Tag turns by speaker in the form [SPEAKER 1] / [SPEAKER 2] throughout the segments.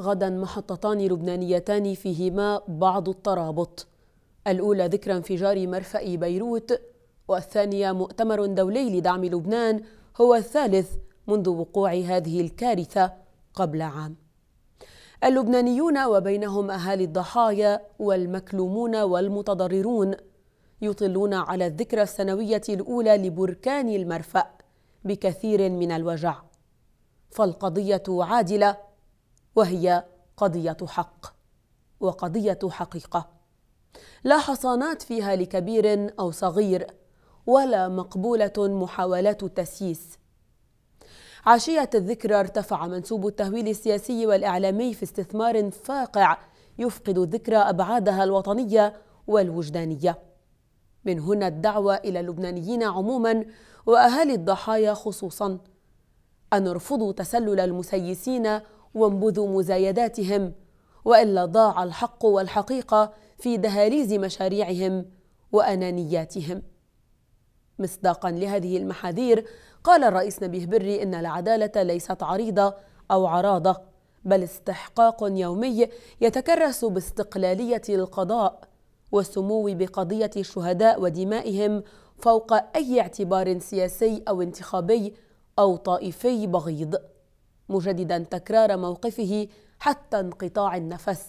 [SPEAKER 1] غدا محطتان لبنانيتان فيهما بعض الترابط الأولى ذكرى انفجار مرفأ بيروت والثانية مؤتمر دولي لدعم لبنان هو الثالث منذ وقوع هذه الكارثة قبل عام اللبنانيون وبينهم أهالي الضحايا والمكلومون والمتضررون يطلون على الذكرى السنوية الأولى لبركان المرفأ بكثير من الوجع فالقضية عادلة وهي قضيه حق وقضيه حقيقه لا حصانات فيها لكبير او صغير ولا مقبوله محاولات التسييس عشيه الذكرى ارتفع منسوب التهويل السياسي والاعلامي في استثمار فاقع يفقد الذكرى ابعادها الوطنيه والوجدانيه من هنا الدعوه الى اللبنانيين عموما واهالي الضحايا خصوصا ان ارفضوا تسلل المسيسين وانبذوا مزايداتهم والا ضاع الحق والحقيقه في دهاليز مشاريعهم وانانياتهم مصداقا لهذه المحاذير قال الرئيس نبيه بري ان العداله ليست عريضه او عراضه بل استحقاق يومي يتكرس باستقلاليه القضاء والسمو بقضيه الشهداء ودمائهم فوق اي اعتبار سياسي او انتخابي او طائفي بغيض مجددا تكرار موقفه حتى انقطاع النفس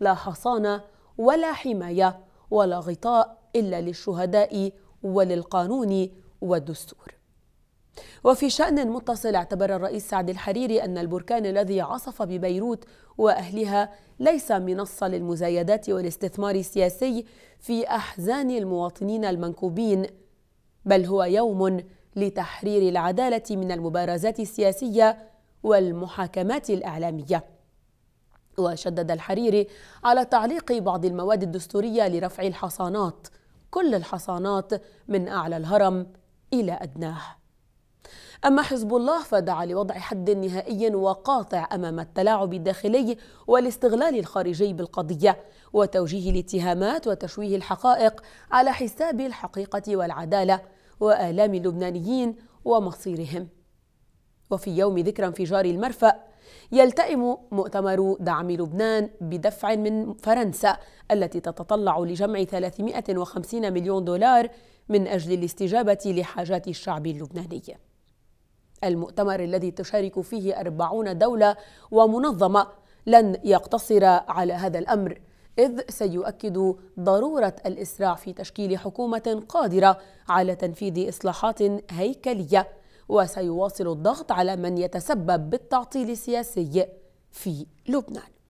[SPEAKER 1] لا حصانه ولا حمايه ولا غطاء الا للشهداء وللقانون والدستور وفي شأن متصل اعتبر الرئيس سعد الحريري أن البركان الذي عصف ببيروت وأهلها ليس منصة للمزايدات والاستثمار السياسي في أحزان المواطنين المنكوبين بل هو يوم لتحرير العدالة من المبارزات السياسية والمحاكمات الإعلامية وشدد الحريري على تعليق بعض المواد الدستورية لرفع الحصانات كل الحصانات من أعلى الهرم إلى أدناه أما حزب الله فدعا لوضع حد نهائي وقاطع أمام التلاعب الداخلي والاستغلال الخارجي بالقضية وتوجيه الاتهامات وتشويه الحقائق على حساب الحقيقة والعدالة وآلام اللبنانيين ومصيرهم وفي يوم ذكرى انفجار المرفأ يلتئم مؤتمر دعم لبنان بدفع من فرنسا التي تتطلع لجمع 350 مليون دولار من أجل الاستجابة لحاجات الشعب اللبناني المؤتمر الذي تشارك فيه أربعون دولة ومنظمة لن يقتصر على هذا الأمر إذ سيؤكد ضرورة الإسراع في تشكيل حكومة قادرة على تنفيذ إصلاحات هيكلية وسيواصل الضغط على من يتسبب بالتعطيل السياسي في لبنان